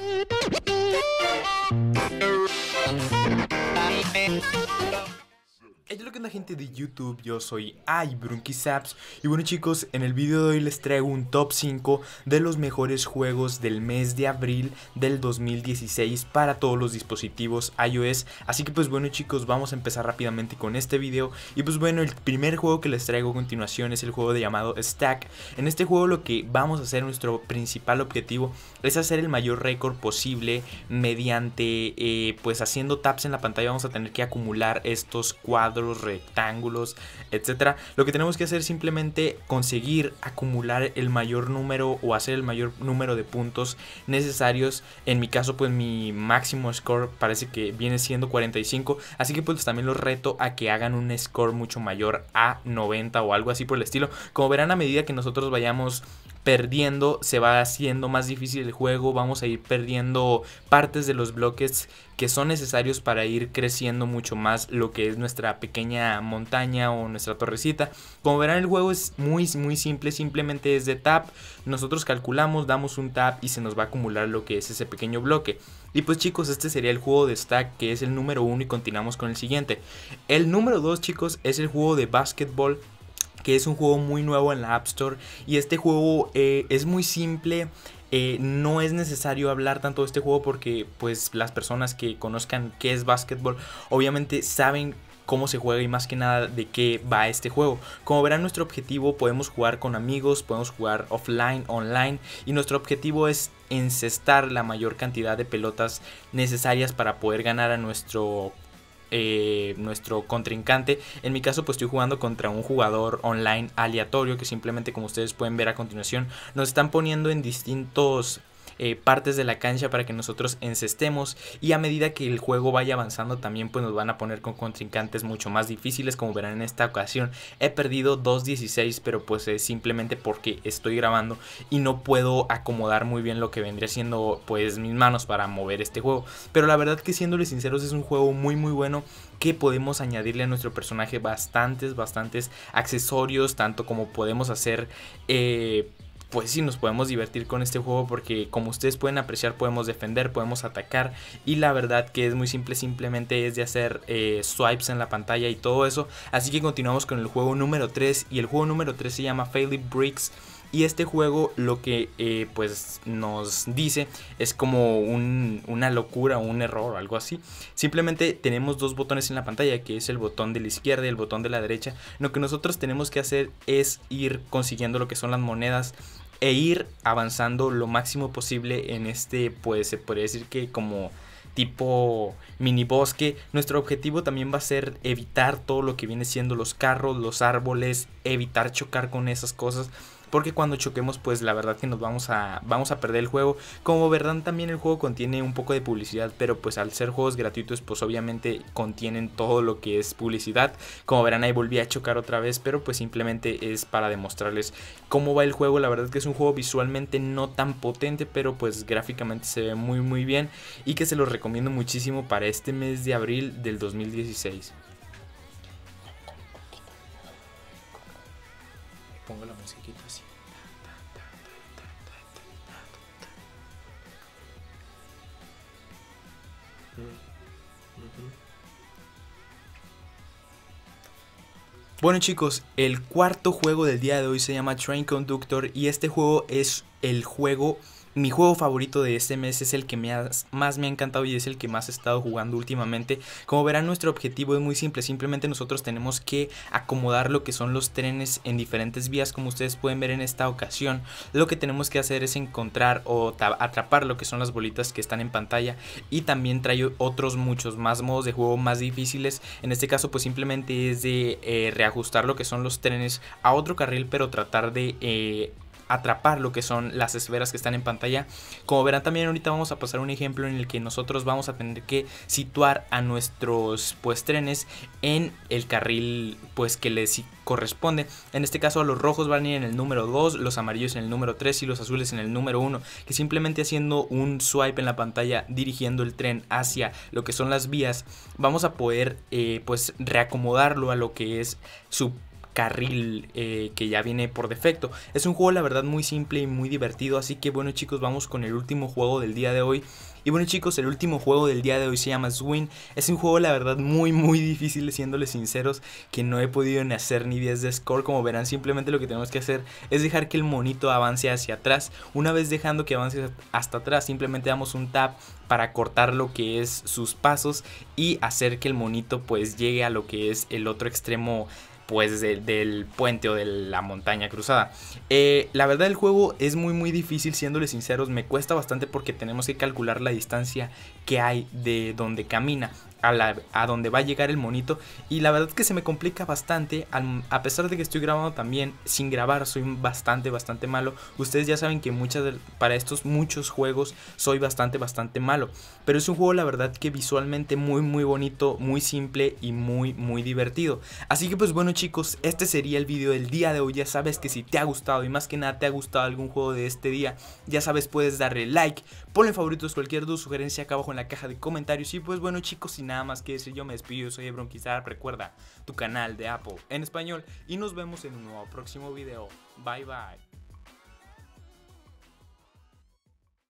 you. Hey, lo que gente de YouTube, yo soy iBrunkySaps y bueno chicos, en el video de hoy les traigo un top 5 de los mejores juegos del mes de abril del 2016 para todos los dispositivos iOS Así que pues bueno chicos, vamos a empezar rápidamente con este video Y pues bueno, el primer juego que les traigo a continuación es el juego de llamado Stack En este juego lo que vamos a hacer, nuestro principal objetivo es hacer el mayor récord posible mediante eh, pues haciendo taps en la pantalla vamos a tener que acumular estos cuadros los rectángulos, etcétera. Lo que tenemos que hacer es simplemente conseguir acumular el mayor número o hacer el mayor número de puntos necesarios. En mi caso, pues mi máximo score parece que viene siendo 45, así que pues también los reto a que hagan un score mucho mayor a 90 o algo así por el estilo. Como verán, a medida que nosotros vayamos perdiendo, se va haciendo más difícil el juego, vamos a ir perdiendo partes de los bloques que son necesarios para ir creciendo mucho más lo que es nuestra pequeña montaña o nuestra torrecita. Como verán el juego es muy muy simple, simplemente es de tap, nosotros calculamos, damos un tap y se nos va a acumular lo que es ese pequeño bloque. Y pues chicos, este sería el juego de stack que es el número uno y continuamos con el siguiente. El número 2 chicos es el juego de basketball que es un juego muy nuevo en la App Store y este juego eh, es muy simple. Eh, no es necesario hablar tanto de este juego porque pues las personas que conozcan qué es básquetbol obviamente saben cómo se juega y más que nada de qué va este juego. Como verán nuestro objetivo podemos jugar con amigos, podemos jugar offline, online y nuestro objetivo es encestar la mayor cantidad de pelotas necesarias para poder ganar a nuestro eh, nuestro contrincante. En mi caso, pues estoy jugando contra un jugador online aleatorio que simplemente, como ustedes pueden ver a continuación, nos están poniendo en distintos eh, partes de la cancha para que nosotros encestemos y a medida que el juego vaya avanzando también pues nos van a poner con contrincantes mucho más difíciles como verán en esta ocasión he perdido 2.16 pero pues es simplemente porque estoy grabando y no puedo acomodar muy bien lo que vendría siendo pues mis manos para mover este juego pero la verdad que siéndole sinceros es un juego muy muy bueno que podemos añadirle a nuestro personaje bastantes, bastantes accesorios, tanto como podemos hacer eh, pues sí nos podemos divertir con este juego porque como ustedes pueden apreciar podemos defender, podemos atacar y la verdad que es muy simple, simplemente es de hacer eh, swipes en la pantalla y todo eso. Así que continuamos con el juego número 3 y el juego número 3 se llama Failed Bricks. Y este juego lo que eh, pues nos dice es como una locura, un error o algo así. Simplemente tenemos dos botones en la pantalla, que es el botón de la izquierda y el botón de la derecha. Lo que nosotros tenemos que hacer es ir consiguiendo lo que son las monedas e ir avanzando lo máximo posible en este, pues se podría decir que como tipo mini bosque. Nuestro objetivo también va a ser evitar todo lo que viene siendo los carros, los árboles, evitar chocar con esas cosas porque cuando choquemos pues la verdad que nos vamos a, vamos a perder el juego. Como verán también el juego contiene un poco de publicidad, pero pues al ser juegos gratuitos pues obviamente contienen todo lo que es publicidad. Como verán ahí volví a chocar otra vez, pero pues simplemente es para demostrarles cómo va el juego. La verdad que es un juego visualmente no tan potente, pero pues gráficamente se ve muy muy bien y que se los recomiendo muchísimo para este mes de abril del 2016. pongo la así. Bueno chicos, el cuarto juego del día de hoy se llama Train Conductor y este juego es el juego mi juego favorito de este mes es el que más me ha encantado y es el que más he estado jugando últimamente. Como verán, nuestro objetivo es muy simple. Simplemente nosotros tenemos que acomodar lo que son los trenes en diferentes vías, como ustedes pueden ver en esta ocasión. Lo que tenemos que hacer es encontrar o atrapar lo que son las bolitas que están en pantalla. Y también trae otros muchos más modos de juego más difíciles. En este caso, pues simplemente es de eh, reajustar lo que son los trenes a otro carril, pero tratar de... Eh, atrapar lo que son las esferas que están en pantalla. Como verán también ahorita vamos a pasar un ejemplo en el que nosotros vamos a tener que situar a nuestros pues trenes en el carril pues que les corresponde. En este caso los rojos van a ir en el número 2, los amarillos en el número 3 y los azules en el número 1, que simplemente haciendo un swipe en la pantalla dirigiendo el tren hacia lo que son las vías, vamos a poder eh, pues reacomodarlo a lo que es su carril eh, que ya viene por defecto. Es un juego la verdad muy simple y muy divertido, así que bueno chicos, vamos con el último juego del día de hoy. Y bueno chicos, el último juego del día de hoy se llama Swing. Es un juego la verdad muy muy difícil, siéndoles sinceros, que no he podido ni hacer ni 10 de score. Como verán, simplemente lo que tenemos que hacer es dejar que el monito avance hacia atrás. Una vez dejando que avance hasta atrás, simplemente damos un tap para cortar lo que es sus pasos y hacer que el monito pues llegue a lo que es el otro extremo pues del puente o de la montaña cruzada. Eh, la verdad el juego es muy muy difícil, siéndole sinceros, me cuesta bastante porque tenemos que calcular la distancia que hay de donde camina a, donde va a llegar el monito. Y la verdad que se me complica bastante. a pesar de que estoy grabando también sin grabar, soy bastante, bastante malo. Ustedes ya saben que muchas para estos muchos juegos soy bastante, bastante malo. Pero es un juego, la verdad, que visualmente muy, muy bonito, muy simple y muy, muy divertido. Así que pues bueno chicos, este sería el video del día de hoy. Ya sabes que si te ha gustado y más que nada te ha gustado algún juego de este día, ya sabes puedes darle like, ponle favoritos cualquier duda, sugerencia acá abajo en la caja de comentarios. Y pues bueno chicos, si nada más que decir, yo me despido, soy Ebron Recuerda tu canal de Apple en español y nos vemos en un nuevo próximo video. Bye bye.